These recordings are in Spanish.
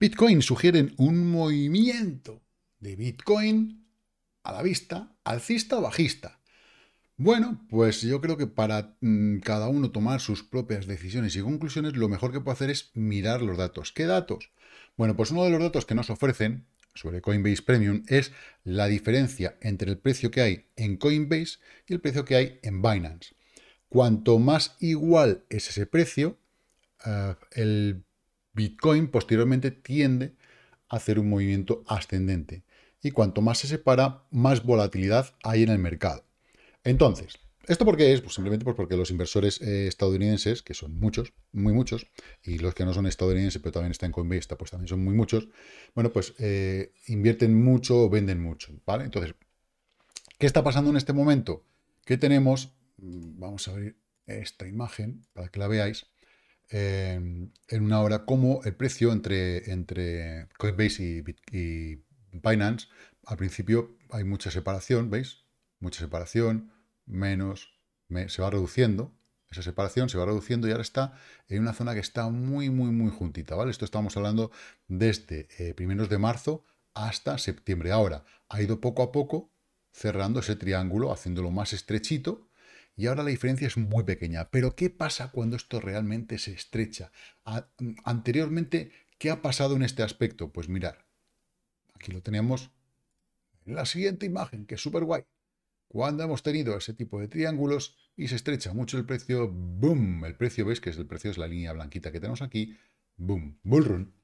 Bitcoin sugieren un movimiento de Bitcoin a la vista, alcista o bajista. Bueno, pues yo creo que para mm, cada uno tomar sus propias decisiones y conclusiones, lo mejor que puedo hacer es mirar los datos. ¿Qué datos? Bueno, pues uno de los datos que nos ofrecen sobre Coinbase Premium es la diferencia entre el precio que hay en Coinbase y el precio que hay en Binance. Cuanto más igual es ese precio, eh, el Bitcoin posteriormente tiende a hacer un movimiento ascendente y cuanto más se separa, más volatilidad hay en el mercado. Entonces, ¿esto por qué es? Pues simplemente pues porque los inversores eh, estadounidenses, que son muchos, muy muchos, y los que no son estadounidenses, pero también están con Vista, pues también son muy muchos, bueno, pues eh, invierten mucho o venden mucho, ¿vale? Entonces, ¿qué está pasando en este momento? ¿Qué tenemos, mm, vamos a abrir esta imagen para que la veáis, Em, en una hora como el precio entre, entre Coinbase y, Binance. Al principio hay mucha separación, ¿veis? Mucha separación, menos, se va reduciendo, esa separación se va reduciendo y ahora está en una zona que está muy, muy, muy juntita, ¿vale? Esto estamos hablando desde eh, primeros de marzo hasta septiembre. Ahora ha ido poco a poco cerrando ese triángulo, haciéndolo más estrechito y ahora la diferencia es muy pequeña. Pero ¿qué pasa cuando esto realmente se estrecha? Mm, anteriormente, ¿qué ha pasado en este aspecto? Pues mirar, aquí lo tenemos en la siguiente imagen, que es súper guay. Cuando hemos tenido ese tipo de triángulos y se estrecha mucho el precio, ¡boom! El precio, ¿ves? que es el precio? Es la línea blanquita que tenemos aquí. ¡Boom! ¡Bull run!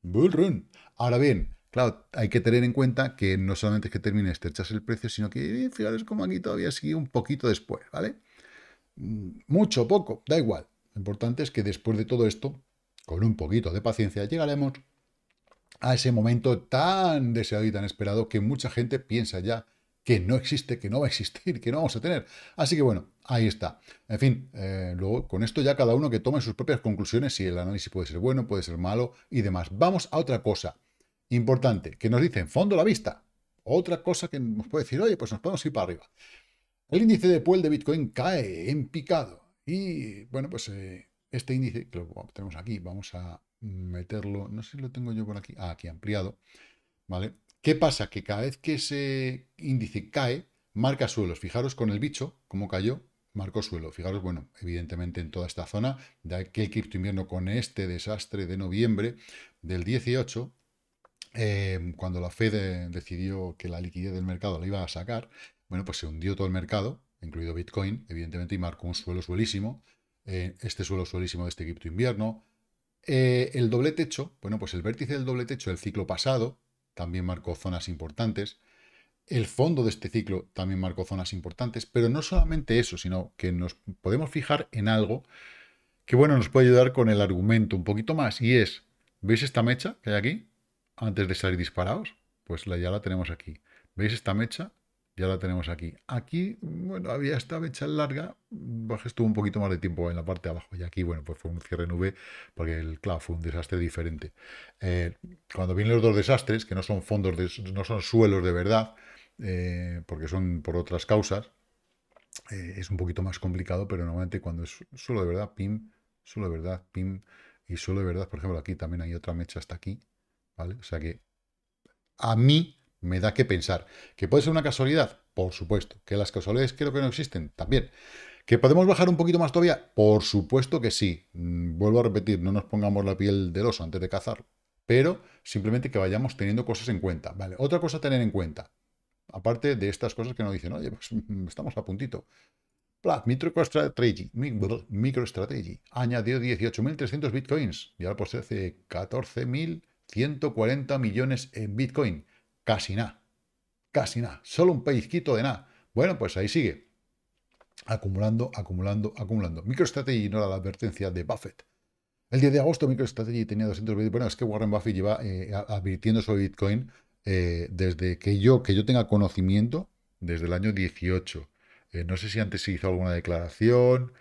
¡Bull run! Ahora bien, Claro, hay que tener en cuenta que no solamente es que termine estrechas el precio, sino que fíjate, eh, fijaros como aquí todavía sigue un poquito después, ¿vale? Mm, mucho, poco, da igual. Lo importante es que después de todo esto, con un poquito de paciencia, llegaremos a ese momento tan deseado y tan esperado que mucha gente piensa ya que no existe, que no va a existir, que no vamos a tener. Así que bueno, ahí está. En fin, eh, luego con esto ya cada uno que tome sus propias conclusiones si el análisis puede ser bueno, puede ser malo y demás. Vamos a otra cosa importante, que nos dice en fondo la vista. Otra cosa que nos puede decir, oye, pues nos podemos ir para arriba. El índice de Puel de Bitcoin cae en picado. Y bueno, pues eh, este índice que lo tenemos aquí, vamos a meterlo, no sé si lo tengo yo por aquí, ah, aquí ampliado, ¿vale? ¿Qué pasa? Que cada vez que ese índice cae, marca suelos. Fijaros con el bicho, cómo cayó, marcó suelo. Fijaros, bueno, evidentemente en toda esta zona, de el cripto invierno con este desastre de noviembre del 18, Em, cuando la Fed eh, decidió que la liquidez del mercado la iba a sacar, bueno, pues se hundió todo el mercado, incluido Bitcoin, evidentemente, y marcó un suelo suelísimo, eh, este suelo suelísimo de este cripto invierno. Eh, el doble techo, bueno, pues el vértice del doble techo del ciclo pasado también marcó zonas importantes. El fondo de este ciclo también marcó zonas importantes, pero no solamente eso, sino que nos podemos fijar en algo que, bueno, nos puede ayudar con el argumento un poquito más, y es, ¿veis esta mecha que hay aquí? antes de salir disparados? Pues ya la tenemos aquí. ¿Veis esta mecha? Ya la tenemos aquí. Aquí, bueno, había esta mecha larga, pues estuvo un poquito más de tiempo en la parte de abajo. Y aquí, bueno, pues fue un cierre nube, porque el, claro, fue un desastre diferente. Eh, cuando vienen los dos desastres, que no son fondos, de, no son suelos de verdad, eh, porque son por otras causas, eh, es un poquito más complicado, pero normalmente cuando es suelo de verdad, pim, suelo de verdad, pim, y suelo de verdad, por ejemplo, aquí también hay otra mecha hasta aquí, ¿vale? O sea que a mí me da que pensar. ¿Que puede ser una casualidad? Por supuesto. ¿Que las casualidades creo que no existen? También. ¿Que podemos bajar un poquito más todavía? Por supuesto que sí. Mm, vuelvo a repetir, no nos pongamos la piel del oso antes de cazar, pero simplemente que vayamos teniendo cosas en cuenta. Vale, otra cosa a tener en cuenta, aparte de estas cosas que nos dicen, oye, pues mm, estamos a puntito. MicroStrategy, MicroStrategy añadió 18.300 bitcoins y ahora posee pues 14.000 140 millones en Bitcoin. Casi nada. Casi nada. Solo un pellizquito de nada. Bueno, pues ahí sigue. Acumulando, acumulando, acumulando. MicroStrategy ignora la advertencia de Buffett. El 10 de agosto MicroStrategy tenía 220... Bueno, es que Warren Buffett lleva eh, advirtiendo sobre Bitcoin eh, desde que yo, que yo tenga conocimiento, desde el año 18. Eh, no sé si antes se hizo alguna declaración,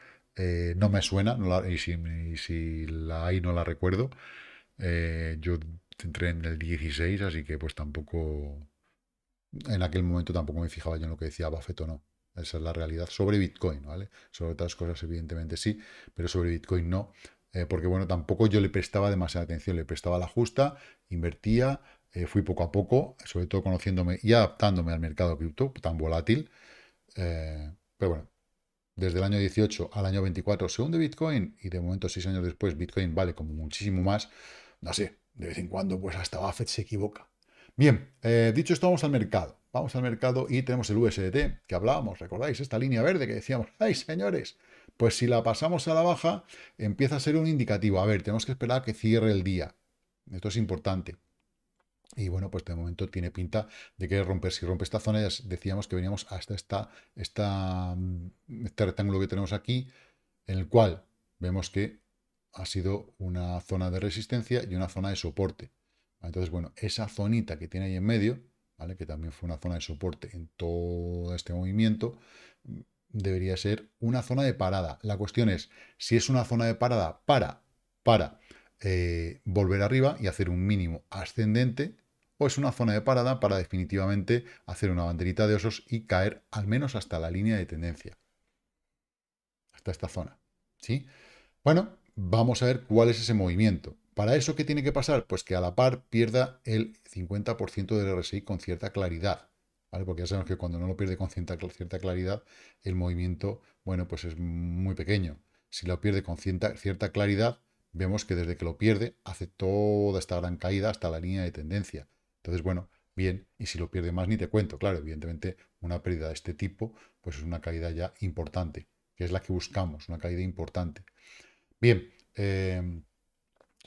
no me suena, no la, y, si, la hay no la recuerdo. yo entré en el 16, así que pues tampoco, en aquel momento tampoco me fijaba yo en lo que decía Buffett o no. Esa es la realidad. Sobre Bitcoin, ¿vale? Sobre otras cosas, evidentemente sí, pero sobre Bitcoin no. Eh, porque bueno, tampoco yo le prestaba demasiada atención, le prestaba la justa, invertía, eh, fui poco a poco, sobre todo conociéndome y adaptándome al mercado cripto tan volátil. Eh, pero bueno, desde el año 18 al año 24 según de Bitcoin y de momento, seis años después, Bitcoin vale como muchísimo más. No sé, de vez en cuando, pues hasta Buffett se equivoca. Bien, eh, dicho esto, vamos al mercado. Vamos al mercado y tenemos el USDT que hablábamos, ¿recordáis? Esta línea verde que decíamos, ¡ay, señores! Pues si la pasamos a la baja, empieza a ser un indicativo. A ver, tenemos que esperar a que cierre el día. Esto es importante. Y bueno, pues de momento tiene pinta de que romper. Si rompe esta zona, ya decíamos que veníamos hasta esta, esta, mm, este rectángulo que tenemos aquí, en el cual vemos que ha sido una zona de resistencia y una zona de soporte. Entonces, bueno, esa zonita que tiene ahí en medio, ¿vale? que también fue una zona de soporte en todo este movimiento, debería ser una zona de parada. La cuestión es si es una zona de parada para, para eh, volver arriba y hacer un mínimo ascendente, o es una zona de parada para definitivamente hacer una banderita de osos y caer al menos hasta la línea de tendencia. Hasta esta zona. ¿sí? Bueno, vamos a ver cuál es ese movimiento. Para eso, ¿qué tiene que pasar? Pues que a la par pierda el 50% del RSI con cierta claridad. Porque ya sabemos que cuando no lo pierde con cierta, claridad, el movimiento, bueno, pues es muy pequeño. Si lo pierde con cierta, cierta claridad, vemos que desde que lo pierde hace toda esta gran caída hasta la línea de tendencia. Entonces, bueno, bien, y si lo pierde más ni te cuento. Claro, evidentemente una pérdida de este tipo, pues es una caída ya importante, que es la que buscamos, una caída importante. Bien, em,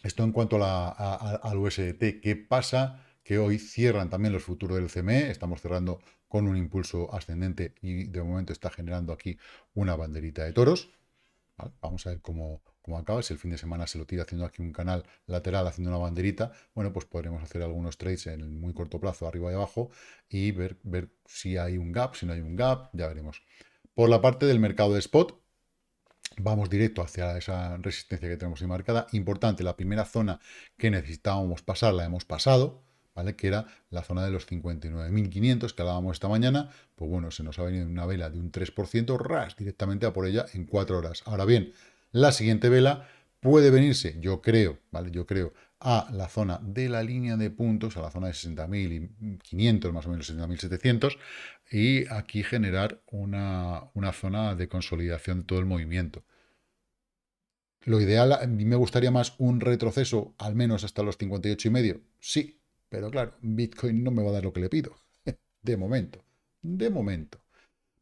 esto en cuanto al USDT. ¿Qué pasa? Que hoy cierran también los futuros del CME. Estamos cerrando con un impulso ascendente y de momento está generando aquí una banderita de toros. vamos a ver cómo, acaba. Si el fin de semana se lo tira haciendo aquí un canal lateral, haciendo una banderita, bueno, pues podremos hacer algunos trades en muy corto plazo, arriba y abajo, y ver, ver si hay un gap, si no hay un gap, ya veremos. Por la parte del mercado de spot, Vamos directo hacia esa resistencia que tenemos ahí marcada. Importante, la primera zona que necesitábamos pasar la hemos pasado, ¿vale? Que era la zona de los 59.500 que hablábamos esta mañana. Pues bueno, se nos ha venido una vela de un 3%, ras, directamente a por ella en 4 horas. Ahora bien, la siguiente vela puede venirse, yo creo, ¿vale? Yo creo, a la zona de la línea de puntos, a la zona de 60.500, más o menos 60.700, y aquí generar una, zona de consolidación de todo el movimiento. Lo ideal, a mí me gustaría más un retroceso, al menos hasta los 58 y medio. Sí, pero claro, Bitcoin no me va a dar lo que le pido. De momento, de momento.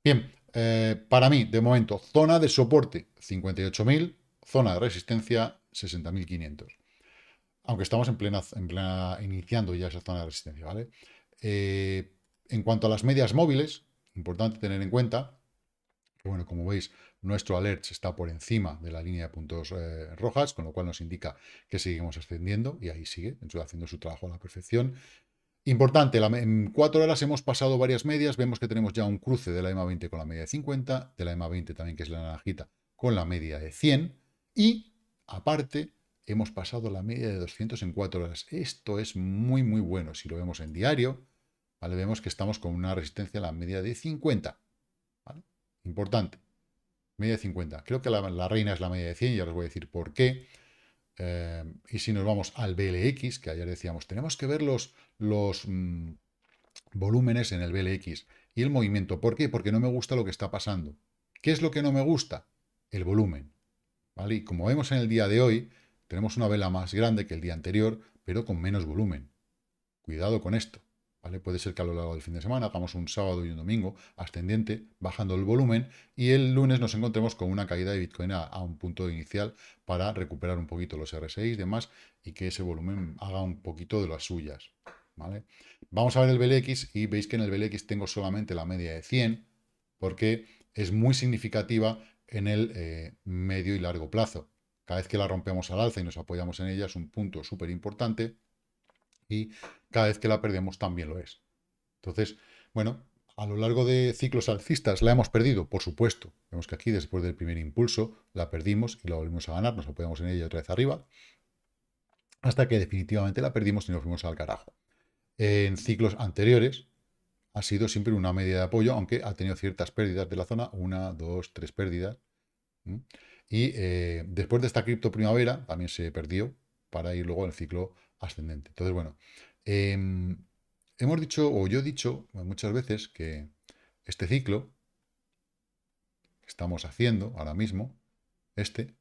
Bien, eh, para mí, de momento, zona de soporte 58.000, zona de resistencia 60.500. Aunque estamos en plena, en plena, iniciando ya esa zona de resistencia, ¿vale? Eh, en cuanto a las medias móviles, importante tener en cuenta que, bueno, como veis, nuestro alert está por encima de la línea de puntos eh, rojas, con lo cual nos indica que seguimos ascendiendo y ahí sigue, haciendo su trabajo a la perfección. Importante, en cuatro horas hemos pasado varias medias, vemos que tenemos ya un cruce de la EMA 20 con la media de 50, de la EMA 20 también, que es la naranjita, con la media de 100, y aparte hemos pasado la media de 200 en cuatro horas. Esto es muy, muy bueno. Si lo vemos en diario, Vemos que estamos con una resistencia a la media de 50, Importante, media de 50. Creo que la, reina es la media de 100, ya les voy a decir por qué. Eh, y si nos vamos al BLX, que ayer decíamos, tenemos que ver los, mm, volúmenes en el BLX y el movimiento. ¿Por qué? Porque no me gusta lo que está pasando. ¿Qué es lo que no me gusta? El volumen. Y como vemos en el día de hoy, tenemos una vela más grande que el día anterior, pero con menos volumen. Cuidado con esto. Puede ser que a lo largo del fin de semana hagamos un sábado y un domingo ascendiente, bajando el volumen, y el lunes nos encontremos con una caída de Bitcoin a, un punto inicial para recuperar un poquito los R6 y demás, y que ese volumen haga un poquito de las suyas. ¿vale? Vamos a ver el BLX y veis que en el BLX tengo solamente la media de 100, porque es muy significativa en el eh, medio y largo plazo. Cada vez que la rompemos al alza y nos apoyamos en ella es un punto súper importante y cada vez que la perdemos también lo es. Entonces, bueno, a lo largo de ciclos alcistas la hemos perdido, por supuesto. Vemos que aquí, después del primer impulso, la perdimos y la volvimos a ganar, nos apoyamos en ella otra vez arriba, hasta que definitivamente la perdimos y nos fuimos al carajo. En ciclos anteriores ha sido siempre una media de apoyo, aunque ha tenido ciertas pérdidas de la zona, una, dos, tres pérdidas. Y eh, después de esta cripto primavera también se perdió para ir luego al ciclo ascendente. Entonces, bueno, em, hemos dicho, o yo he dicho muchas veces, que este ciclo que estamos haciendo ahora mismo, este,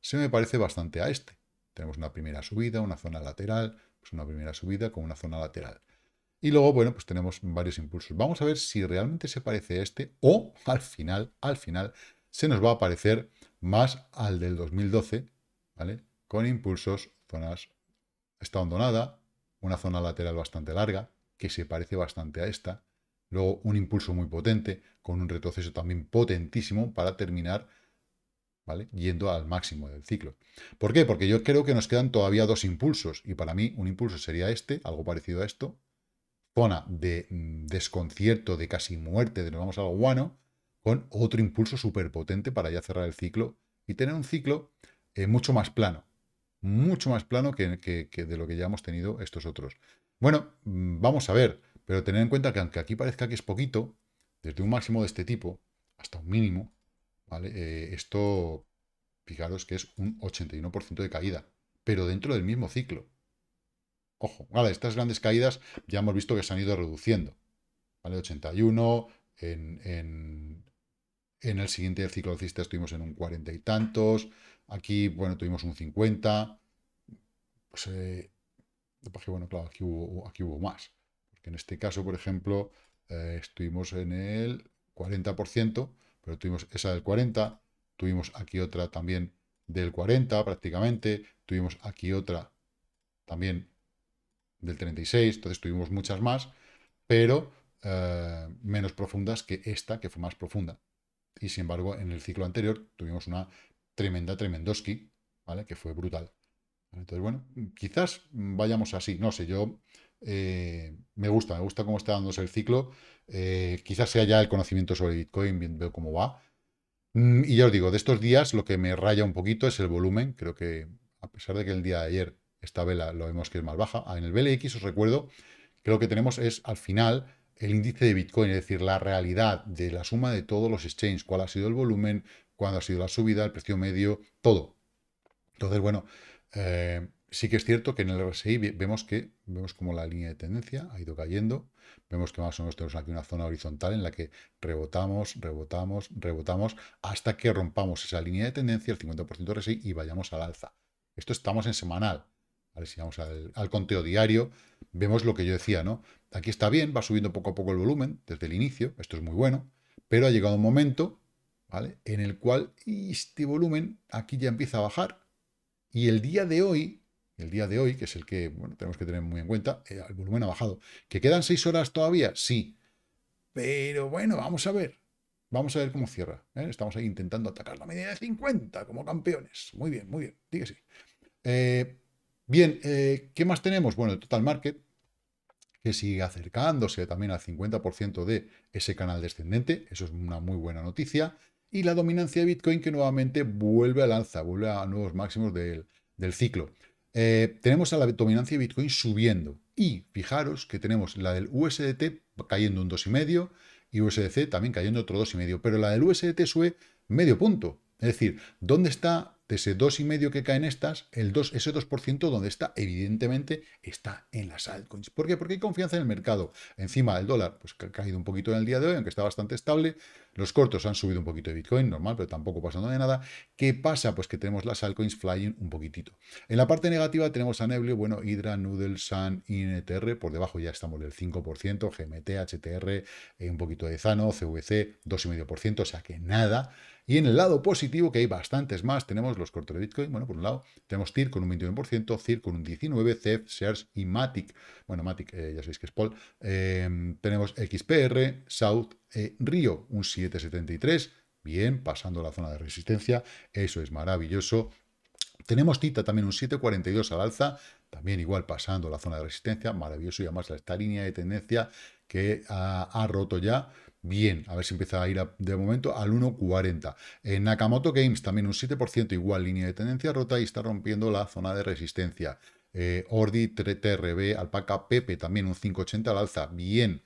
se me parece bastante a este. Tenemos una primera subida, una zona lateral, pues una primera subida con una zona lateral. Y luego, bueno, pues tenemos varios impulsos. Vamos a ver si realmente se parece a este o al final, al final, se nos va a parecer más al del 2012, ¿vale? Con impulsos, zonas está hondonada, una zona lateral bastante larga, que se parece bastante a esta, luego un impulso muy potente, con un retroceso también potentísimo para terminar ¿vale? yendo al máximo del ciclo. ¿Por qué? Porque yo creo que nos quedan todavía dos impulsos, y para mí un impulso sería este, algo parecido a esto, zona de mm, desconcierto, de casi muerte, de nos vamos al guano, con otro impulso súper potente para ya cerrar el ciclo y tener un ciclo eh, mucho más plano, mucho más plano que, de lo que ya hemos tenido estos otros. Bueno, mm, vamos a ver, pero tener en cuenta que aunque aquí parezca que es poquito, desde un máximo de este tipo hasta un mínimo, ¿vale? Eh, esto, fijaros que es un 81% de caída, pero dentro del mismo ciclo. Ojo, vale, estas grandes caídas ya hemos visto que se han ido reduciendo. ¿vale? 81, en, en el siguiente ciclo alcista estuvimos en un 40 y tantos, Aquí, bueno, tuvimos un 50. Pues, eh, bueno, claro, aquí hubo, aquí hubo más. en este caso, por ejemplo, eh, estuvimos en el 40%, pero tuvimos esa del 40%, tuvimos aquí otra también del 40% prácticamente, tuvimos aquí otra también del 36, entonces tuvimos muchas más, pero eh, menos profundas que esta, que fue más profunda. Y sin embargo, en el ciclo anterior tuvimos una tremenda, tremendoski, ¿vale? Que fue brutal. Entonces, bueno, quizás vayamos así, no sé, yo eh, me gusta, me gusta cómo está dándose el ciclo, eh, quizás sea ya el conocimiento sobre Bitcoin, veo cómo va. Mm, y ya os digo, de estos días lo que me raya un poquito es el volumen, creo que a pesar de que el día de ayer esta vela lo vemos que es más baja, en el BLX os recuerdo que lo que tenemos es al final el índice de Bitcoin, es decir, la realidad de la suma de todos los exchanges, cuál ha sido el volumen, cuando ha sido la subida, el precio medio, todo. Entonces, bueno, eh, sí que es cierto que en el RSI vemos que vemos como la línea de tendencia ha ido cayendo. Vemos que más o menos tenemos aquí una zona horizontal en la que rebotamos, rebotamos, rebotamos hasta que rompamos esa línea de tendencia, el 50% RSI, y vayamos al alza. Esto estamos en semanal. Si vamos al, al, conteo diario, vemos lo que yo decía, ¿no? Aquí está bien, va subiendo poco a poco el volumen desde el inicio, esto es muy bueno, pero ha llegado un momento en el cual este volumen aquí ya empieza a bajar y el día de hoy, el día de hoy, que es el que bueno, tenemos que tener muy en cuenta, eh, el volumen ha bajado. ¿Que quedan seis horas todavía? Sí. Pero bueno, vamos a ver. Vamos a ver cómo cierra. ¿eh? Estamos ahí intentando atacar la media de 50 como campeones. Muy bien, muy bien. Dígase. Eh, bien, ¿qué más tenemos? Bueno, el total market, que sigue acercándose también al 50% de ese canal descendente. Eso es una muy buena noticia y la dominancia de Bitcoin que nuevamente vuelve al alza, vuelve a nuevos máximos del, ciclo. Eh, tenemos a la dominancia de Bitcoin subiendo y fijaros que tenemos la del USDT cayendo un 2,5 y USDC también cayendo otro 2,5, pero la del USDT sube medio punto. Es decir, ¿dónde está de ese 2,5 que caen estas, el 2, ese 2% donde está, evidentemente, está en las altcoins. ¿Por qué? Porque hay confianza en el mercado. Encima del dólar pues, ha caído un poquito en el día de hoy, aunque está bastante estable. Los cortos han subido un poquito de Bitcoin, normal, pero tampoco pasando de nada. ¿Qué pasa? Pues que tenemos las altcoins flying un poquitito. En la parte negativa tenemos a Neble, bueno, Hydra, Noodle, Sun, INTR. Por debajo ya estamos del 5%, GMT, HTR, un poquito de Zano, CVC, 2,5%, o sea que nada. Y en el lado positivo, que hay bastantes más, tenemos los cortos de Bitcoin. Bueno, por un lado, tenemos TIR con un 21%, CIR con un 19%, CEF, SEARS y MATIC. Bueno, MATIC eh, ya sabéis que es Paul. Em, tenemos XPR, South, eh, Río, un 7,73%. Bien, pasando la zona de resistencia. Eso es maravilloso. Tenemos Tita también un 7,42 al alza, también igual pasando la zona de resistencia, maravilloso y además esta línea de tendencia que ha, roto ya. Bien, a ver si empieza a ir de momento al 1.40. En Nakamoto Games también un 7%, igual línea de tendencia rota y está rompiendo la zona de resistencia. Eh, Ordi, trb Alpaca, Pepe también un 5.80 al alza. Bien,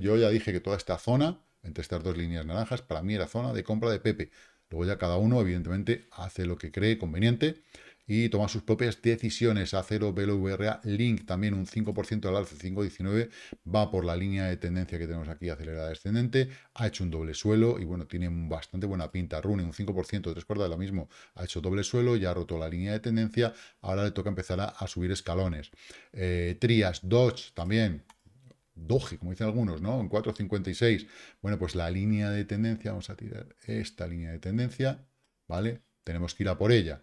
yo ya dije que toda esta zona, entre estas dos líneas naranjas, para mí era zona de compra de Pepe. Luego ya cada uno, evidentemente, hace lo que cree conveniente y toma sus propias decisiones. Acero, BLVRA, Link también un 5% al alza, 5,19, va por la línea de tendencia que tenemos aquí acelerada descendente, ha hecho un doble suelo y bueno, tiene bastante buena pinta. Rune un 5%, tres cuartas de lo mismo, ha hecho doble suelo, ya ha roto la línea de tendencia, ahora le toca empezar a, subir escalones. Eh, Trias, Dodge también, Doge, como dicen algunos, ¿no? En 4.56. Bueno, pues la línea de tendencia, vamos a tirar esta línea de tendencia, ¿vale? Tenemos que ir a por ella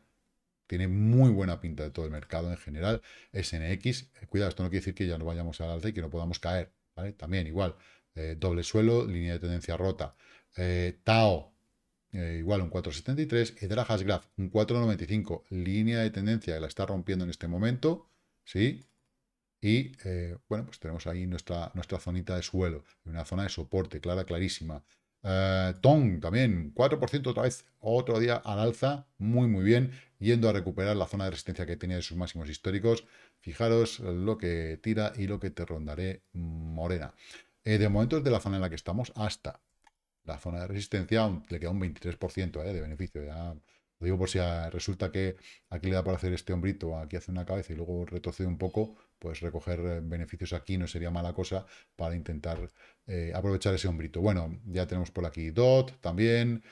tiene muy buena pinta de todo el mercado en general. SNX, eh, cuidado, esto no quiere decir que ya no vayamos al alza y que no podamos caer, ¿vale? También igual, eh, doble suelo, línea de tendencia rota. Eh, Tao, igual un 4,73. Hedra Graph, un 4,95. Línea de tendencia que la está rompiendo en este momento, ¿sí? Y, bueno, pues tenemos ahí nuestra, nuestra zonita de suelo, una zona de soporte clara, clarísima. Tong también, 4% otra vez, otro día al alza, muy muy bien yendo a recuperar la zona de resistencia que tenía de sus máximos históricos. Fijaros lo que tira y lo que te rondaré morena. Eh, de momento es de la zona en la que estamos hasta la zona de resistencia, le queda un 23% eh, de beneficio. Ya lo digo por si ah, resulta que aquí le da para hacer este hombrito, aquí hace una cabeza y luego retrocede un poco, pues recoger eh, beneficios aquí no sería mala cosa para intentar aprovechar ese hombrito. Bueno, ya tenemos por aquí DOT también,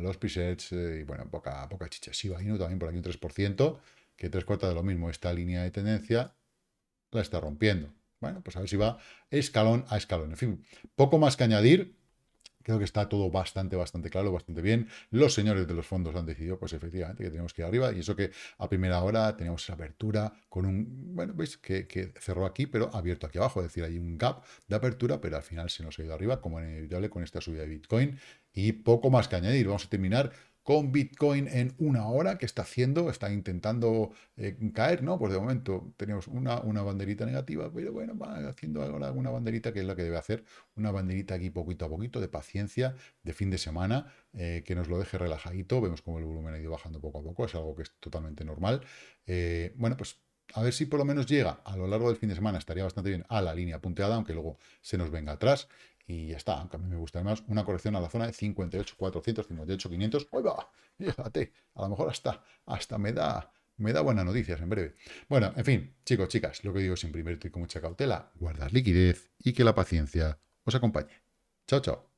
los pisets eh, y bueno, poca, poca chicha. va no también por aquí un 3%, que tres cuartas de lo mismo. Esta línea de tendencia la está rompiendo. Bueno, pues a ver si va escalón a escalón. En fin, poco más que añadir creo que está todo bastante, bastante claro, bastante bien. Los señores de los fondos han decidido, pues efectivamente, que tenemos que ir arriba. Y eso que a primera hora teníamos esa apertura con un, bueno, veis que, que cerró aquí, pero abierto aquí abajo. Es decir, hay un gap de apertura, pero al final se nos ha ido arriba, como era inevitable con esta subida de Bitcoin. Y poco más que añadir. Vamos a terminar con Bitcoin en una hora, que está haciendo, está intentando eh, caer, ¿no? Por pues de momento tenemos una, banderita negativa, pero bueno, va haciendo ahora una banderita que es la que debe hacer, una banderita aquí poquito a poquito, de paciencia, de fin de semana, eh, que nos lo deje relajadito, vemos como el volumen ha ido bajando poco a poco, es algo que es totalmente normal. Eh, bueno, pues a ver si por lo menos llega a lo largo del fin de semana, estaría bastante bien, a la línea punteada, aunque luego se nos venga atrás y ya está, aunque a mí me gusta más una corrección a la zona de 58, 400, 58, 500. ¡oye va! Fíjate, a lo mejor hasta, hasta me da... Me da buenas noticias en breve. Bueno, en fin, chicos, chicas, lo que digo siempre. Invertir con mucha cautela, guardar liquidez y que la paciencia os acompañe. Chao, chao.